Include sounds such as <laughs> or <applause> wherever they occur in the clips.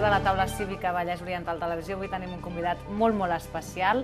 edició de la taula cívica Vallès Oriental Televisió. Avui tenim un convidat molt, molt especial.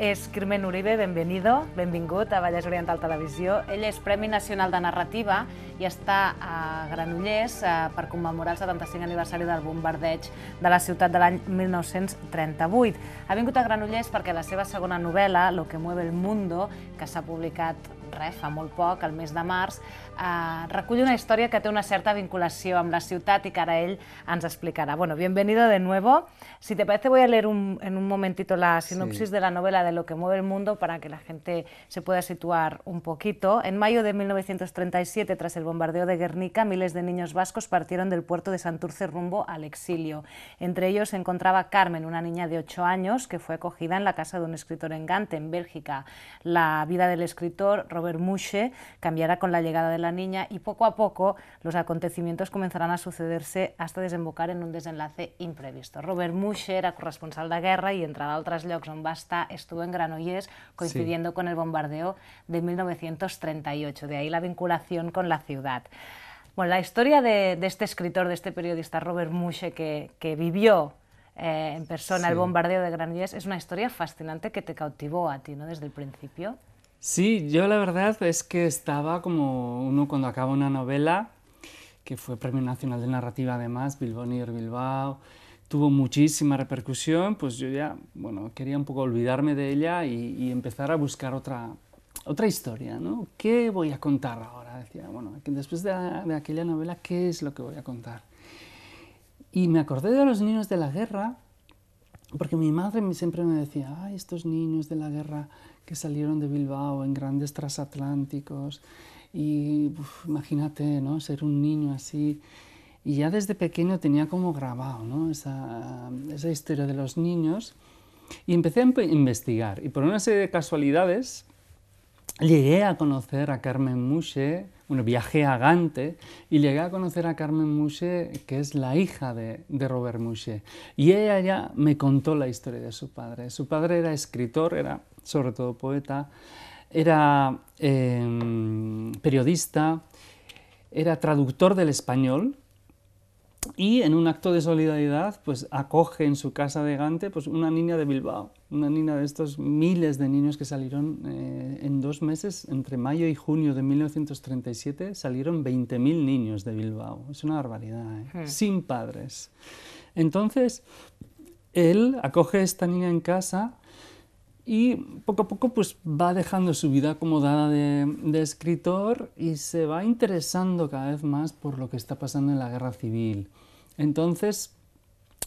És Crimen Uribe, benvenido, benvingut a Vallès Oriental Televisió. Ell és Premi Nacional de Narrativa i està a Granollers eh, per commemorar el 75 aniversari del bombardeig de la ciutat de l'any 1938. Ha vingut a Granollers perquè la seva segona novel·la, Lo que mueve el mundo, que s'ha publicat res, fa molt al mes de març, eh, una historia que tiene una cierta vinculación... amb la ciudad y cara él ell ens explicarà. Bueno, bienvenido de nuevo. Si te parece, voy a leer en un momentito la sinopsis de la novela de Lo que mueve el mundo para que la gente se pueda situar un poquito. En mayo de 1937, tras el bombardeo de Guernica, miles de niños vascos partieron del puerto de Santurce rumbo al exilio. Entre ellos se encontraba Carmen, una niña de 8 años que fue acogida en la casa de un escritor en Gante, en Bélgica. La vida del escritor, Robert Mushe cambiará con la llegada de la niña y poco a poco los acontecimientos comenzarán a sucederse hasta desembocar en un desenlace imprevisto. Robert Mushe era corresponsal de guerra y, entre otros llocs on basta estuvo en Granollers coincidiendo con el bombardeo de 1938, de ahí la vinculación con la ciudad. Bueno, la historia de, este escritor, de este periodista Robert Mushe que, vivió eh, en persona el bombardeo de Granollers, es una historia fascinante que te cautivó a ti, ¿no? Desde el principio. Sí, yo la verdad es que estaba como uno cuando acaba una novela, que fue Premio Nacional de Narrativa además, Bilbonier Bilbao, tuvo muchísima repercusión, pues yo ya, bueno, quería un poco olvidarme de ella y, empezar a buscar otra, otra historia, ¿no? ¿Qué voy a contar ahora? Decía, bueno, después de, de aquella novela, ¿qué es lo que voy a contar? Y me acordé de los niños de la guerra, porque mi madre siempre me decía, ay, estos niños de la guerra que salieron de Bilbao en grandes trasatlánticos. Y imagínate, ¿no? Ser un niño así. Y ya desde pequeño tenía como grabado, ¿no? Esa, esa historia de los niños. Y empecé a investigar. Y por una serie de casualidades llegué a conocer a Carmen Mouche, bueno, viajé a Gante y llegué a conocer a Carmen Mouche, que es la hija de, Robert Mouche. Y ella ya me contó la historia de su padre. Su padre era escritor, era sobre todo poeta, era em, periodista, era traductor del español y en un acto de solidaridad pues acoge en su casa de Gante pues una niña de Bilbao, una niña de estos miles de niños que salieron eh, en dos meses, entre mayo y junio de 1937 salieron 20.000 niños de Bilbao, es una barbaridad, ¿eh? hmm. sin padres. Entonces, él acoge a esta niña en casa y poco a poco pues, va dejando su vida acomodada de, escritor y se va interesando cada vez más por lo que está pasando en la guerra civil. Entonces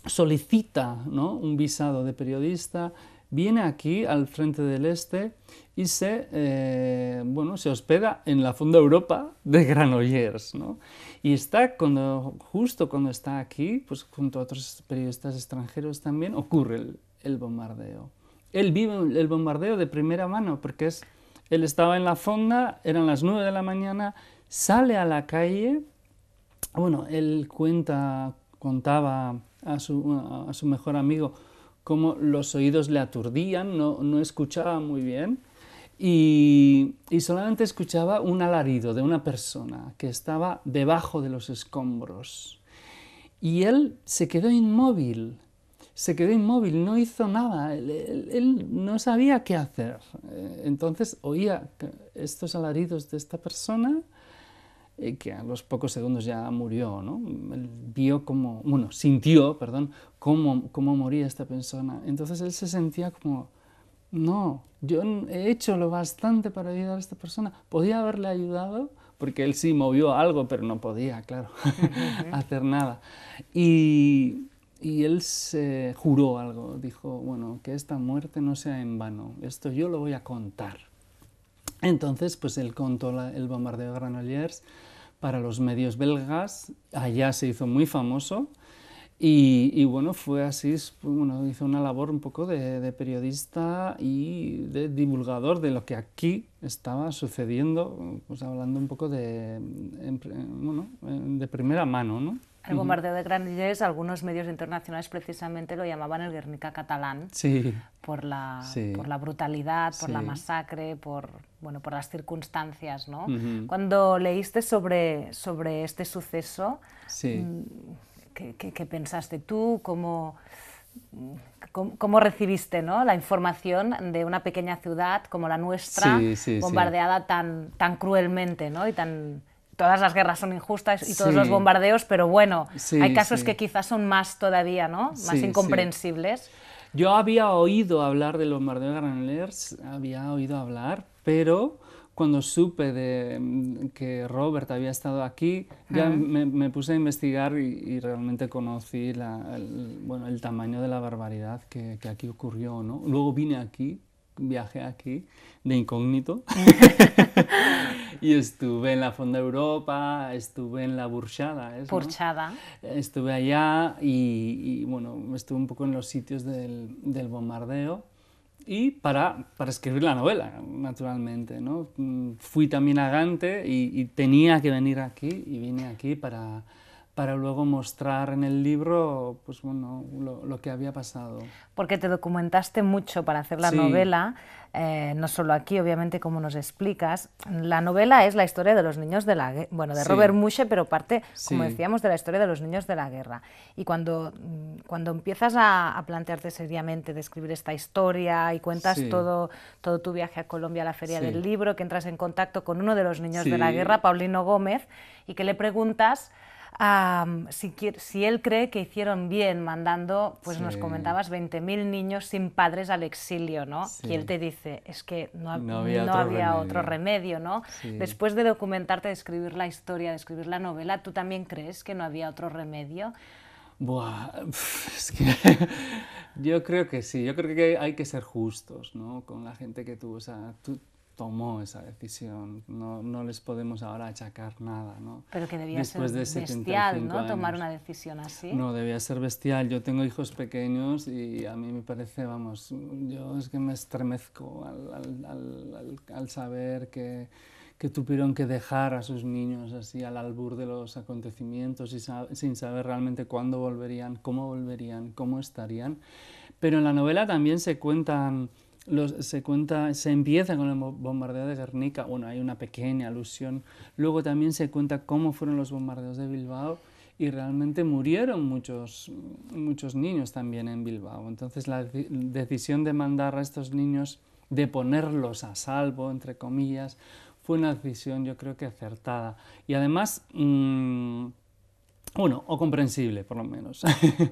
solicita un visado de periodista, viene aquí al frente del este y se, eh, hospeda en la Fonda Europa de Granollers. Y está justo cuando está aquí, pues, junto a otros periodistas extranjeros también, ocurre el bombardeo él vive el bombardeo de primera mano, porque es, él estaba en la fonda, eran las nueve de la mañana, sale a la calle, bueno, él cuenta, contaba a su, mejor amigo cómo los oídos le aturdían, no, escuchaba muy bien, y, y, solamente escuchaba un alarido de una persona que estaba debajo de los escombros. Y él se quedó inmóvil, se quedó inmóvil, no hizo nada, él, no sabía qué hacer. Eh, entonces oía estos alaridos de esta persona eh, que a los pocos segundos ya murió, ¿no? Él vio como, bueno, sintió, perdón, cómo, cómo moría esta persona. Entonces él se sentía como, no, yo he hecho lo bastante para ayudar a esta persona. Podía haberle ayudado, porque él sí movió algo, pero no podía, claro, <laughs> hacer nada. Y y él se juró algo, dijo, bueno, que esta muerte no sea en vano, esto yo lo voy a contar. Entonces, pues él contó el bombardeo de Granollers para los medios belgas, allá se hizo muy famoso y, bueno, fue así, bueno, hizo una labor un poco de, periodista y de divulgador de lo que aquí estaba sucediendo, pues hablando un poco de, bueno, de primera mano, ¿no? El bombardeo de Granollers, algunos medios internacionales precisamente lo llamaban el Guernica catalán, por, la, brutalidad, por la masacre, por, bueno, por las circunstancias. Cuando leíste sobre, sobre este suceso, mm, ¿qué, pensaste tú? ¿Cómo, recibiste ¿no? la información de una pequeña ciudad como la nuestra, bombardeada Tan, tan cruelmente ¿no? y tan todas las guerras son injustas y todos los bombardeos, pero bueno, hay casos que quizás son más todavía, ¿no? Más incomprensibles. Yo había oído hablar del bombardeo de Granelers, había oído hablar, pero cuando supe de, mm, que Robert había estado aquí, ya ah. me, puse a investigar y, realmente conocí la, el, bueno, el tamaño de la barbaridad que, que aquí ocurrió. ¿no? Luego vine aquí viaje aquí de incógnito <laughs> <laughs> y estuve en la Fonda Europa, estuve en la Burchada. ¿es, Burchada. Estuve allá y, bueno, estuve un poco en los sitios del, bombardeo y para, para, escribir la novela, naturalmente. ¿no? Mm, fui también a Gante y tenía que venir aquí y vine aquí para para luego mostrar en el libro pues, lo, que había pasado. Porque te documentaste mucho para hacer la novela, eh, no solo aquí, obviamente, como nos explicas. La novela es la historia de los niños de la bueno, de Robert Mushe, pero parte, como decíamos, de la historia de los niños de la guerra. Y cuando, mm, cuando empiezas a, plantearte seriamente de escribir esta historia y cuentas todo, todo tu viaje a Colombia, a la Feria del Libro, que entras en contacto con uno de los niños de la guerra, Paulino Gómez, y que le preguntas... Mm, si, si, él cree que hicieron bien mandando, pues nos comentabas, 20.000 niños sin padres al exilio, ¿no? Y él te dice, es que no, no había, otro, remedio. ¿no? Después de documentarte, de escribir la historia, de escribir la novela, ¿tú también crees que no había otro remedio? Buah, <laughs> es que <laughs> yo creo que sí, yo creo que hay, que ser justos, ¿no? Con la gente que o tú, tomó esa decisión. No, les podemos ahora achacar nada. ¿no? Pero que debía ser bestial, ¿no? Tomar una decisión así. No, debía ser bestial. Yo tengo hijos pequeños y a mí me parece, vamos, yo es que me estremezco al, saber que tuvieron que dejar a sus niños así al albur de los acontecimientos y sin saber realmente cuándo volverían, cómo volverían, cómo estarían. Pero en la novela también se cuentan se empieza con el bombardeo de Guernica, bueno, hay una pequeña alusión, luego también se cuenta cómo fueron los bombardeos de Bilbao y realmente murieron muchos, niños también en Bilbao. Entonces la decisión de mandar a estos niños, de ponerlos a salvo, entre comillas, fue una decisión yo creo que acertada. Y además... Mm, bueno, o comprensible por lo menos.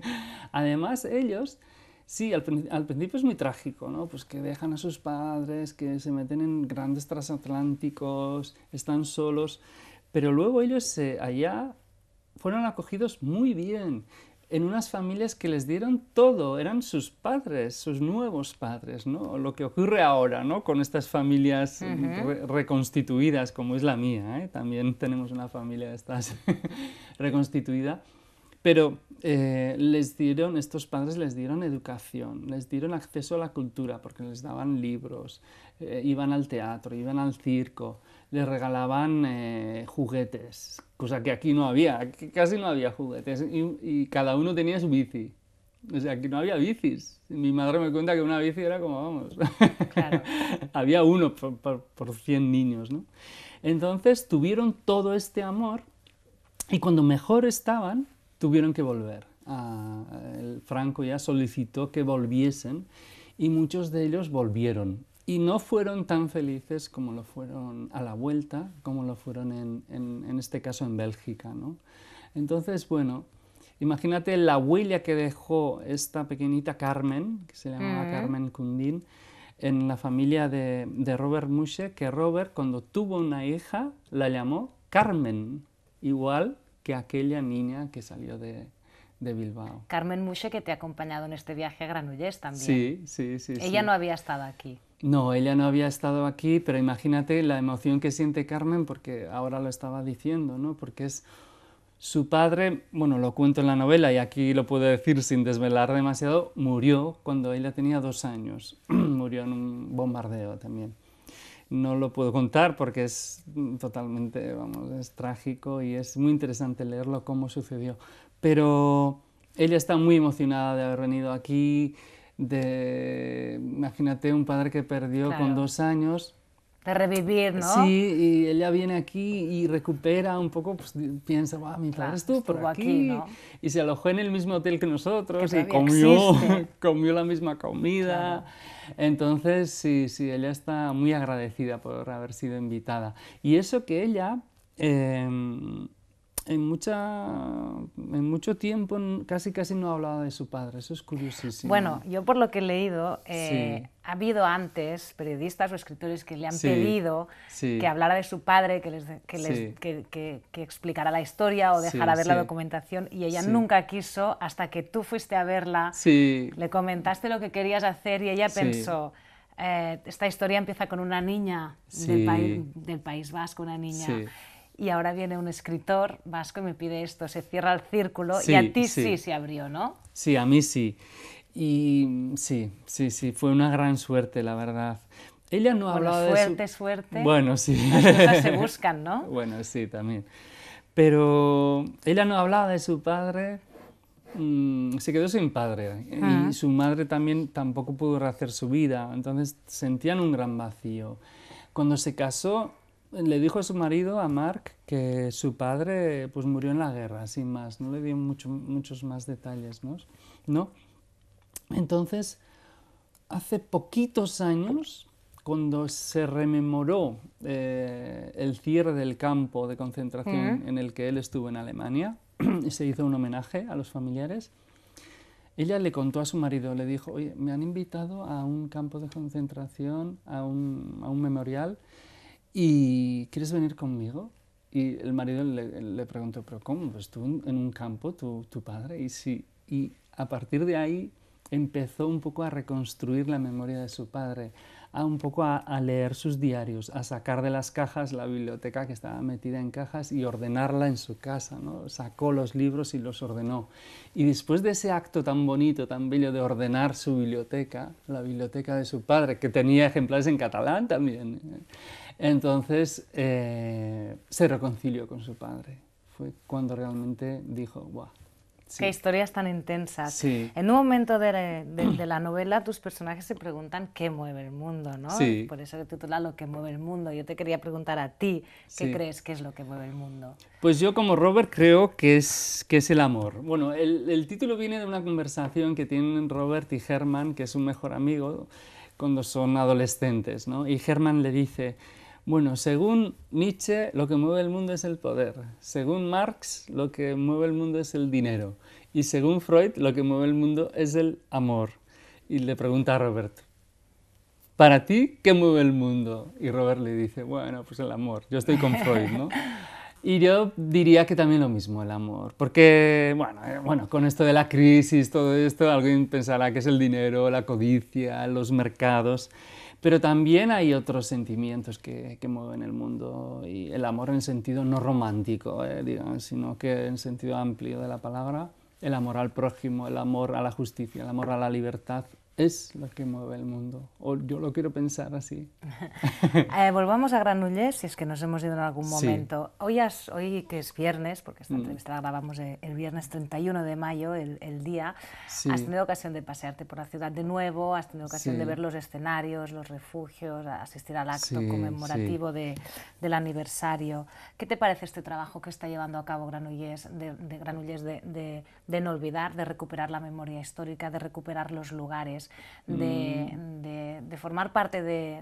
<laughs> Además, ellos Sí, al, principio es muy trágico, ¿no? Pues que dejan a sus padres, que se meten en grandes transatlánticos, están solos, pero luego ellos eh, allá fueron acogidos muy bien en unas familias que les dieron todo, eran sus padres, sus nuevos padres, ¿no? Lo que ocurre ahora, ¿no? Con estas familias reconstituidas, como es la mía, ¿eh? También tenemos una familia de estas <laughs> reconstituida, pero eh, les dieron, estos padres les dieron educación, les dieron acceso a la cultura porque les daban libros, eh, iban al teatro, iban al circo, les regalaban eh, juguetes, cosa que aquí no había, casi no había juguetes y, cada uno tenía su bici. O sea, aquí no había bicis. Mi madre me cuenta que una bici era como, vamos, claro. <laughs> había uno por, por, por 100 niños, ¿no? Entonces tuvieron todo este amor y cuando mejor estaban, tuvieron que volver. Ah, el Franco ya solicitó que volviesen y muchos de ellos volvieron. Y no fueron tan felices como lo fueron a la vuelta, como lo fueron en, este caso en Bélgica. ¿no? Entonces, bueno, imagínate la huella que dejó esta pequeñita Carmen, que se llamaba mm. Carmen Cundín, en la familia de, Robert Musche, que Robert cuando tuvo una hija la llamó Carmen, igual que aquella niña que salió de, Bilbao. Carmen Muche, que te ha acompañado en este viaje a Granollers también. Sí, sí, sí. Ella no había estado aquí. No, ella no había estado aquí, pero imagínate la emoción que siente Carmen, porque ahora lo estaba diciendo, ¿no? Porque es su padre, bueno, lo cuento en la novela y aquí lo puedo decir sin desvelar demasiado, murió cuando ella tenía dos años. <clears throat> murió en un bombardeo también no lo puedo contar porque es mm, totalmente, vamos, es trágico y es muy interesante leerlo cómo sucedió. Pero ella está muy emocionada de haber venido aquí, de, imagínate, un padre que perdió con dos años de revivir, ¿no? Sí, y ella viene aquí y recupera un poco, pues piensa, wow, mi padre es tú, por aquí, y se alojó en el mismo hotel que nosotros y comió, <laughs> comió la misma comida. Entonces, sí, sí, ella está muy agradecida por haber sido invitada. Y eso que ella... Em, en, mucha, en mucho tiempo casi casi no ha hablado de su padre, eso es curiosísimo. Bueno, yo por lo que he leído, eh, ha habido antes periodistas o escritores que le han pedido que hablara de su padre, que, les, que, explicara la historia o dejara ver la documentación y ella nunca quiso hasta que tú fuiste a verla, le comentaste lo que querías hacer y ella pensó... Eh, esta historia empieza con una niña del, del País Vasco, una niña y ahora viene un escritor vasco y me pide esto, se cierra el círculo y a ti sí. se abrió, ¿no? Sí, a mí sí. Y sí, sí, sí, fue una gran suerte, la verdad. Ella no hablaba suerte, de suerte. Bueno, sí. Las cosas se buscan, ¿no? <laughs> bueno, sí, también. Pero ella no hablaba de su padre, mm, se quedó sin padre ¿eh? y ah. su madre también tampoco pudo rehacer su vida, entonces sentían un gran vacío. Cuando se casó, le dijo a su marido, a Mark, que su padre pues, murió en la guerra, sin más. No le dio muchos más detalles, ¿no? Entonces, hace poquitos años, cuando se rememoró eh, el cierre del campo de concentración en el que él estuvo en Alemania, y <clears throat> se hizo un homenaje a los familiares, ella le contó a su marido, le dijo, oye, me han invitado a un campo de concentración, a un, a un memorial, ¿y quieres venir conmigo? Y el marido le, preguntó, ¿pero cómo? Pues tú en un campo, tu, padre, y y a partir de ahí empezó un poco a reconstruir la memoria de su padre, a un poco a, leer sus diarios, a sacar de las cajas la biblioteca que estaba metida en cajas y ordenarla en su casa. ¿no? Sacó los libros y los ordenó. Y después de ese acto tan bonito, tan bello de ordenar su biblioteca, la biblioteca de su padre, que tenía ejemplares en catalán también, ¿eh? entonces eh, se reconcilió con su padre. Fue cuando realmente dijo, ¡guau! Qué historias tan intensas. En un momento de, la novela tus personajes se preguntan qué mueve el mundo, ¿no? Por eso titula Lo que mueve el mundo. Yo te quería preguntar a ti, ¿qué crees que es lo que mueve el mundo? Pues yo como Robert creo que es, que es el amor. Bueno, el, el título viene de una conversación que tienen Robert y Herman, que es un mejor amigo, cuando son adolescentes, ¿no? Y Herman le dice bueno, según Nietzsche, lo que mueve el mundo es el poder. Según Marx, lo que mueve el mundo es el dinero. Y según Freud, lo que mueve el mundo es el amor. Y le pregunta a Robert, ¿para ti qué mueve el mundo? Y Robert le dice, bueno, pues el amor. Yo estoy con Freud, ¿no? <laughs> Y yo diría que también lo mismo, el amor. Porque, bueno, eh, bueno, con esto de la crisis, todo esto, alguien pensará que es el dinero, la codicia, los mercados. Pero también hay otros sentimientos que, mueven el mundo y el amor en sentido no romántico, eh, sino que en sentido amplio de la palabra, el amor al prójimo, el amor a la justicia, el amor a la libertad, es lo que mueve el mundo, o yo lo quiero pensar así. <laughs> Eh, volvamos a Granullés si es que nos hemos ido en algún momento. Hoy, que es viernes, porque esta mm. entrevista la grabamos el, viernes 31 de mayo, el, día, has tenido ocasión de pasearte por la ciudad de nuevo, has tenido ocasión de ver los escenarios, los refugios, asistir al acto conmemorativo del aniversario. ¿Qué te parece este trabajo que está llevando a cabo Granullés de, de de no olvidar, de recuperar la memoria histórica, de recuperar los lugares? Mm. de, formar parte de,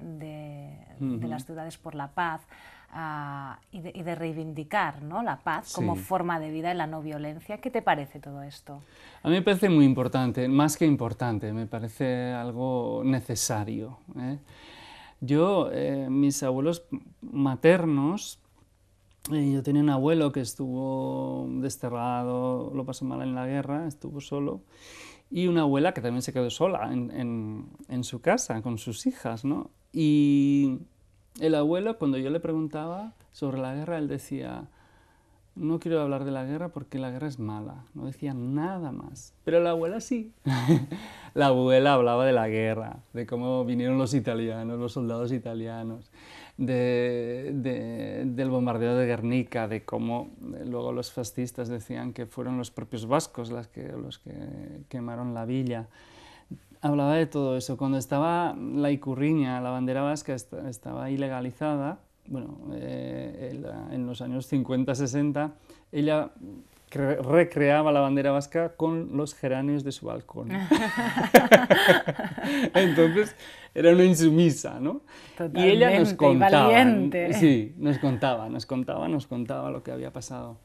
las ciudades por la paz. Ah, y, de, reivindicar ¿no? la paz como forma de vida y la no violencia. ¿Qué te parece todo esto? A mí me parece muy importante, más que importante, me parece algo necesario. ¿eh? Yo, eh, mis abuelos maternos, eh, yo tenía un abuelo que estuvo desterrado, lo pasó mal en la guerra, estuvo solo, y una abuela que también se quedó sola en, su casa con sus hijas, ¿no? Y el abuelo, cuando yo le preguntaba sobre la guerra, él decía, no quiero hablar de la guerra porque la guerra es mala, no decía nada más. Pero la abuela sí. <laughs> la abuela hablaba de la guerra, de cómo vinieron los italianos, los soldados italianos, de, del bombardeo de Guernica, de cómo eh, luego los fascistas decían que fueron los propios vascos las que, los que quemaron la villa. Hablaba de todo eso. Cuando estaba la Icurriña, la bandera vasca estaba ilegalizada, bueno, eh, en, los años 50-60, ella recreaba la bandera vasca con los geranios de su balcón. <laughs> <laughs> Entonces, era una insumisa, ¿no? y ella nos contaba. sí, nos contaba, nos contaba, nos contaba lo que había pasado.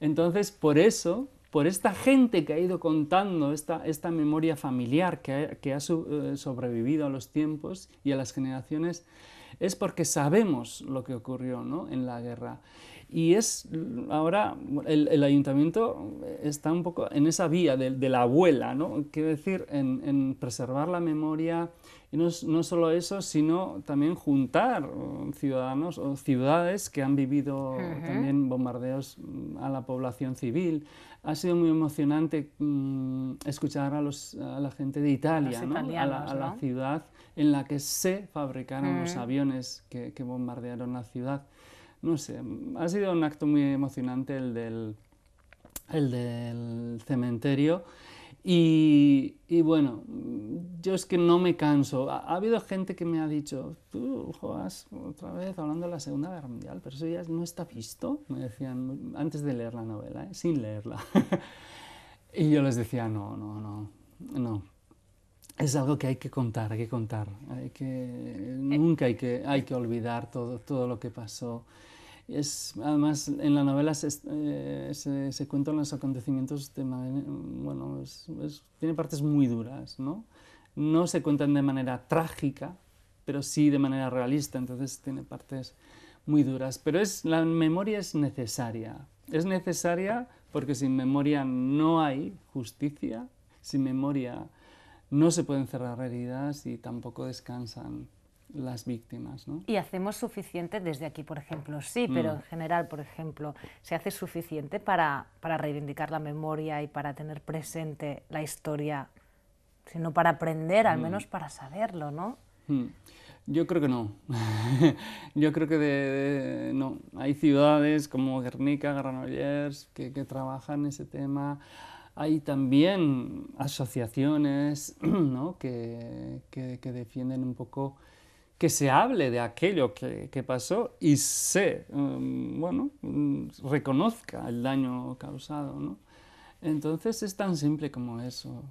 Entonces, por eso, por esta gente que ha ido contando esta, esta memoria familiar que ha, que ha eh, sobrevivido a los tiempos y a las generaciones, es porque sabemos lo que ocurrió ¿no? en la guerra. Y es ahora, el, ayuntamiento está un poco en esa vía de, la abuela, ¿no? Quiero decir, en, en, preservar la memoria, y no, solo eso, sino también juntar eh, ciudadanos o ciudades que han vivido también bombardeos mm, a la población civil. Ha sido muy emocionante mm, escuchar a, los, a, la gente de Italia, a, la, ciudad en la que se fabricaron los aviones que, que bombardearon la ciudad. No sé, mm, ha sido un acto muy emocionante el del, el del cementerio. Y, bueno, mm, yo es que no me canso. Ha, habido gente que me ha dicho, tú joas otra vez hablando de la Segunda Guerra Mundial, pero eso ya no está visto, me decían antes de leer la novela, ¿eh? sin leerla. <laughs> y yo les decía, no, no, no, no. Es algo que hay que contar, hay que contar. Hay que, eh. nunca hay que, hay que olvidar todo, todo lo que pasó además, en la novela eh, se, cuentan los acontecimientos de manera, bueno, tiene partes muy duras, ¿no? No se cuentan de manera trágica, pero sí de manera realista, entonces tiene partes muy duras. Pero la memoria es necesaria, es necesaria porque sin memoria no hay justicia, sin memoria no se pueden cerrar heridas y tampoco descansan las víctimas. Y hacemos suficiente desde aquí, por ejemplo, sí, pero mm. en general, por ejemplo, ¿se hace suficiente para, para reivindicar la memoria y para tener presente la historia, sino para aprender, al mm. menos para saberlo, ¿no? Mm. Yo creo que no. <laughs> Yo creo que no. Hay ciudades como Guernica, Granollers, que, que trabajan ese tema hay también asociaciones <clears throat> ¿no? que, que, defienden un poco que se hable de aquello que, pasó y se, em, bueno, mm, reconozca el daño causado, ¿no? Entonces es tan simple como eso.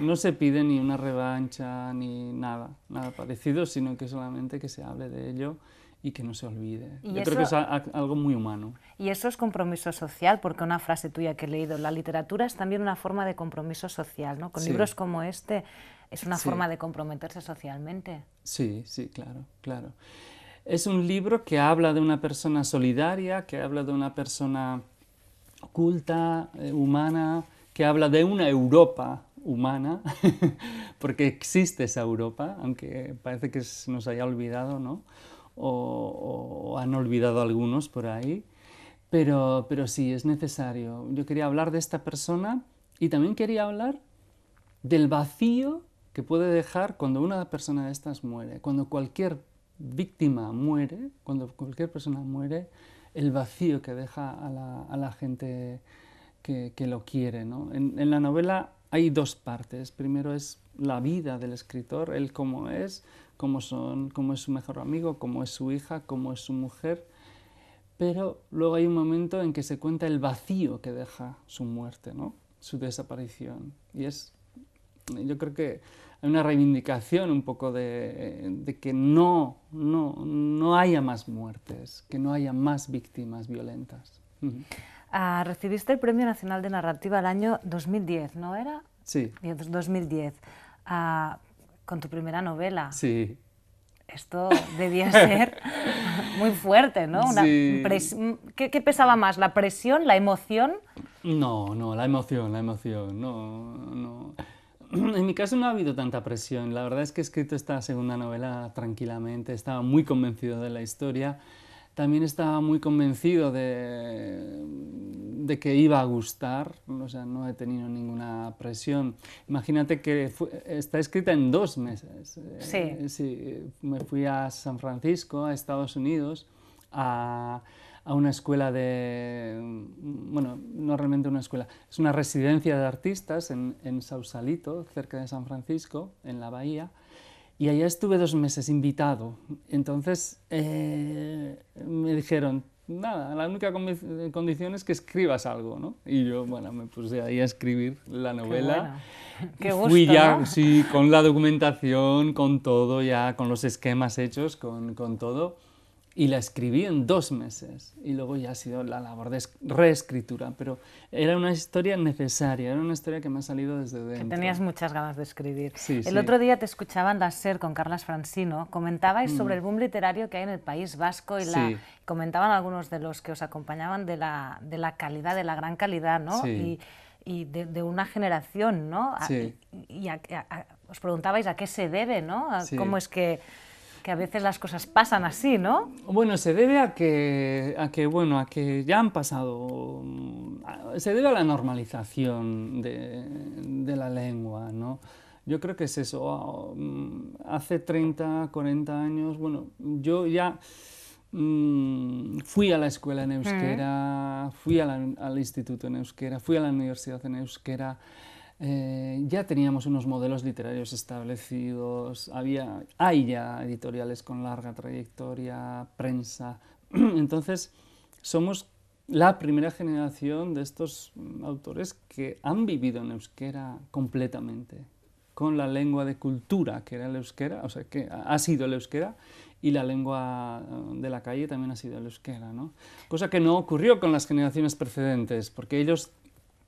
No, se pide ni una revancha ni nada, nada parecido, sino que solamente que se hable de ello y que no se olvide. Yo creo que es algo muy humano. Y eso es compromiso social, porque una frase tuya que he leído, la literatura es también una forma de compromiso social, ¿no? Con libros como este es una forma de comprometerse socialmente. Sí, sí, claro, claro. Es un libro que habla de una persona solidaria, que habla de una persona oculta, eh, humana, que habla de una Europa humana, <laughs> porque existe esa Europa, aunque parece que se nos haya olvidado, ¿no? O, han olvidado algunos por ahí. Pero, pero sí, es necesario. Yo quería hablar de esta persona y también quería hablar del vacío que puede dejar cuando una persona de estas muere, cuando cualquier víctima muere, cuando cualquier persona muere, el vacío que deja a la, gente que, lo quiere. En, la novela hay dos partes. Primero es la vida del escritor, él cómo es, cómo, son, cómo es su mejor amigo, cómo es su hija, cómo es su mujer. Pero luego hay un momento en que se cuenta el vacío que deja su muerte, ¿no? su desaparición. Y es yo creo que hay una reivindicación un poco de, que no, no, no, haya más muertes, que no haya más víctimas violentas. Ah, recibiste el Premio Nacional de Narrativa el año 2010, ¿no era? Sí. 2010, ah, con tu primera novela. Sí. Esto debía <laughs> ser muy fuerte, ¿no? Una sí. ¿Qué, ¿Qué, pesaba más, la presión, la emoción? No, no, la emoción, la emoción, no, no. <clears throat> en mi caso no ha habido tanta presión. La verdad es que he escrito esta segunda novela tranquilamente, estaba muy convencido de la historia, también estaba muy convencido de, de que iba a gustar, o sea, no he tenido ninguna presión. Imagínate que está escrita en dos meses. Eh, sí. Me fui a San Francisco, a Estados Unidos, a a una escuela de, bueno, no realmente una escuela, es una residencia de artistas en, en Sausalito, cerca de San Francisco, en la bahía, y allá estuve dos meses invitado. Entonces eh, me dijeron, nada, la única condición es que escribas algo, ¿no? Y yo, bueno, me puse ahí a escribir la novela. Qué, Fui ya, sí, con la documentación, con todo, ya con los esquemas hechos, con, con todo y la escribí en dos meses. Y luego ya ha sido la labor de reescritura, pero era una historia necesaria, era una historia que me ha salido desde dentro. Que tenías muchas ganas de escribir. el otro día te escuchaban la SER con Carlas Francino, comentabais sobre mm. el boom literario que hay en el País Vasco y la, comentaban algunos de los que os acompañaban de la, de la calidad, de la gran calidad, ¿no? Y, y de, una generación, ¿no? y os preguntabais a qué se debe, ¿no? ¿Cómo es que que a veces las cosas pasan así, ¿no? Bueno, se debe a que, que, bueno, a que ya han pasado, se debe a la normalización de, la lengua, ¿no? Yo creo que es eso, oh, mm, hace 30, 40 años, bueno, yo ya mm, fui a la escuela en mm. euskera, fui al instituto en euskera, fui a la universidad en euskera, eh, ya teníamos unos modelos literarios establecidos, había, hay ya editoriales con larga trayectoria, prensa. <clears throat> Entonces, somos la primera generación de estos autores que han vivido en euskera completamente, con la lengua de cultura que era el euskera, o sea, que ha sido el euskera, y la lengua eh, de la calle también ha sido el euskera, Cosa que no ocurrió con las generaciones precedentes, porque ellos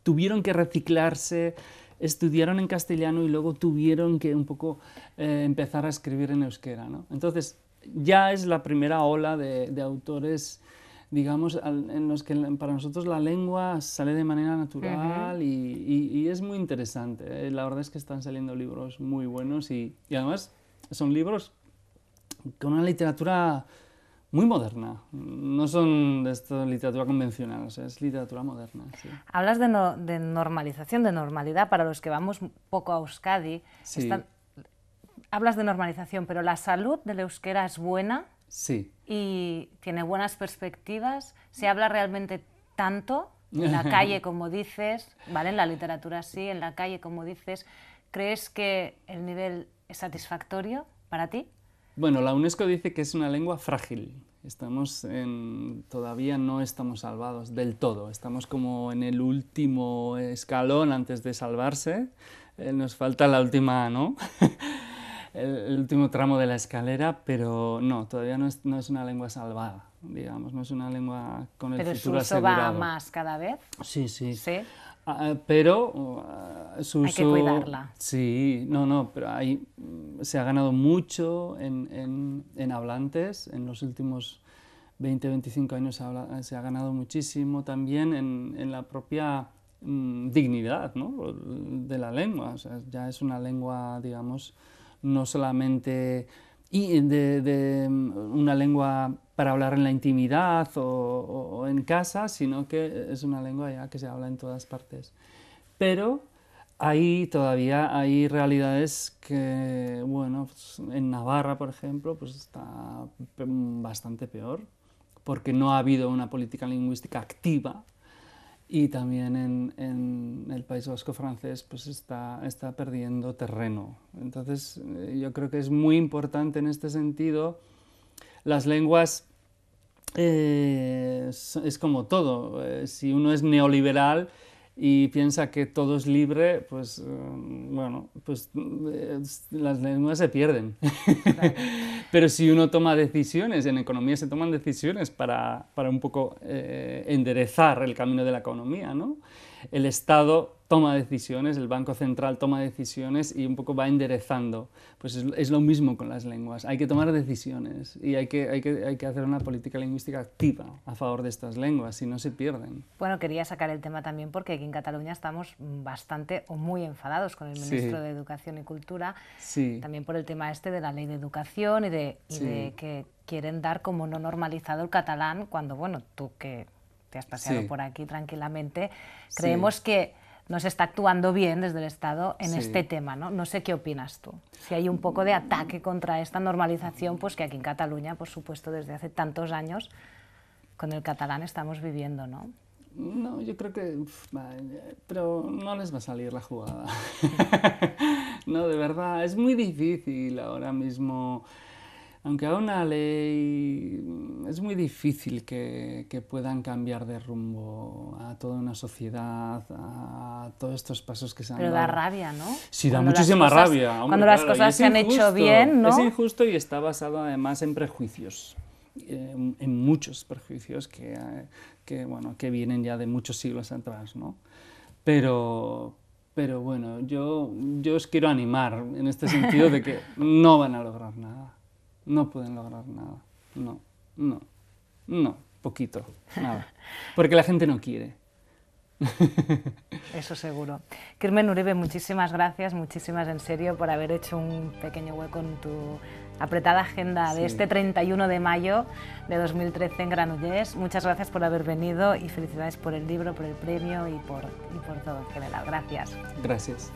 tuvieron que reciclarse, estudiaron en castellano y luego tuvieron que un poco eh, empezar a escribir en euskera. Entonces, ya es la primera ola de, autores digamos, en los que para nosotros la lengua sale de manera natural y, es muy interesante. ¿eh? La verdad es que están saliendo libros muy buenos y además son libros con una literatura muy moderna. No son de esta literatura convencional, es literatura moderna. Hablas de, normalización, de normalidad, para los que vamos poco a Euskadi. Sí. hablas de normalización, pero la salud del euskera es buena. Sí. Y tiene buenas perspectivas. Se habla realmente tanto en la <laughs> calle, como dices, ¿vale? En la literatura sí, en la calle, como dices. ¿Crees que el nivel es satisfactorio para ti? Bueno, la UNESCO dice que es una lengua frágil. Estamos todavía no estamos salvados del todo. Estamos como en el último escalón antes de salvarse. Eh, nos falta la última, ¿no? <laughs> el, último tramo de la escalera, pero no, todavía no es, una lengua salvada, digamos. No es una lengua con el pero su uso asegurado. va más cada vez. Sí, sí. ¿Sí? Ah, eh, pero uh, hay que cuidarla. Sí, no, no, pero hay, mm, se ha ganado mucho en, hablantes en los últimos 20, 25 años se ha, ganado muchísimo también en, la propia mm, dignidad ¿no? de la lengua. ya es una lengua, digamos, no solamente y de, mm, una lengua para hablar en la intimidad o, o en casa, sino que es una lengua ya que se habla en todas partes. Pero Ahí todavía hay realidades que, bueno, pues, en Navarra, por ejemplo, pues está bastante peor, porque no ha habido una política lingüística activa y también en, el País Vasco francés pues está, perdiendo terreno. Entonces eh, yo creo que es muy importante en este sentido. Las lenguas eh, es, como todo. Eh, si uno es neoliberal, y piensa que todo es libre, pues mm, bueno, pues mm, las lenguas se pierden. <laughs> Pero si uno toma decisiones, en economía se toman decisiones para, para un poco eh, enderezar el camino de la economía, ¿no? El Estado toma decisiones, el Banco Central toma decisiones y un poco va enderezando. Pues es, lo mismo con las lenguas, hay que tomar decisiones y hay que, hay que, hay, que, hacer una política lingüística activa a favor de estas lenguas, si no se pierden. Bueno, quería sacar el tema también porque aquí en Cataluña estamos bastante o muy enfadados con el ministro de Educación y Cultura, sí. también por el tema este de la ley de educación y de, que quieren dar como no normalizado el catalán cuando, bueno, tú que te has paseado por aquí tranquilamente, creemos que no se está actuando bien desde el Estado en este tema, ¿no? No sé qué opinas tú. Si hay un poco de ataque contra esta normalización, pues que aquí en Cataluña, por supuesto, desde hace tantos años con el catalán estamos viviendo, ¿no? No, yo creo que... pero no les va a salir la jugada. <laughs> no, de verdad, es muy difícil ahora mismo aunque a una ley mm, es muy difícil que, puedan cambiar de rumbo a toda una sociedad, a todos estos pasos que se han dado. Pero da rabia, ¿no? Sí, da muchísima rabia. cuando las cosas se han hecho bien, ¿no? Es injusto y está basado además en prejuicios, en, muchos prejuicios que, vienen ya de muchos siglos atrás, ¿no? Pero, bueno, yo os quiero animar en este sentido de que <laughs> no van a lograr nada no pueden lograr nada. No, no, no, poquito, nada. Porque la gente no quiere. <laughs> Eso seguro. Kirmen Uribe, muchísimas gracias, muchísimas en serio por haber hecho un pequeño hueco en tu apretada agenda de este 31 de mayo de 2013 en Granollers. Muchas gracias por haber venido y felicidades por el libro, por el premio y por, y por todo en general. Gracias. Gracias.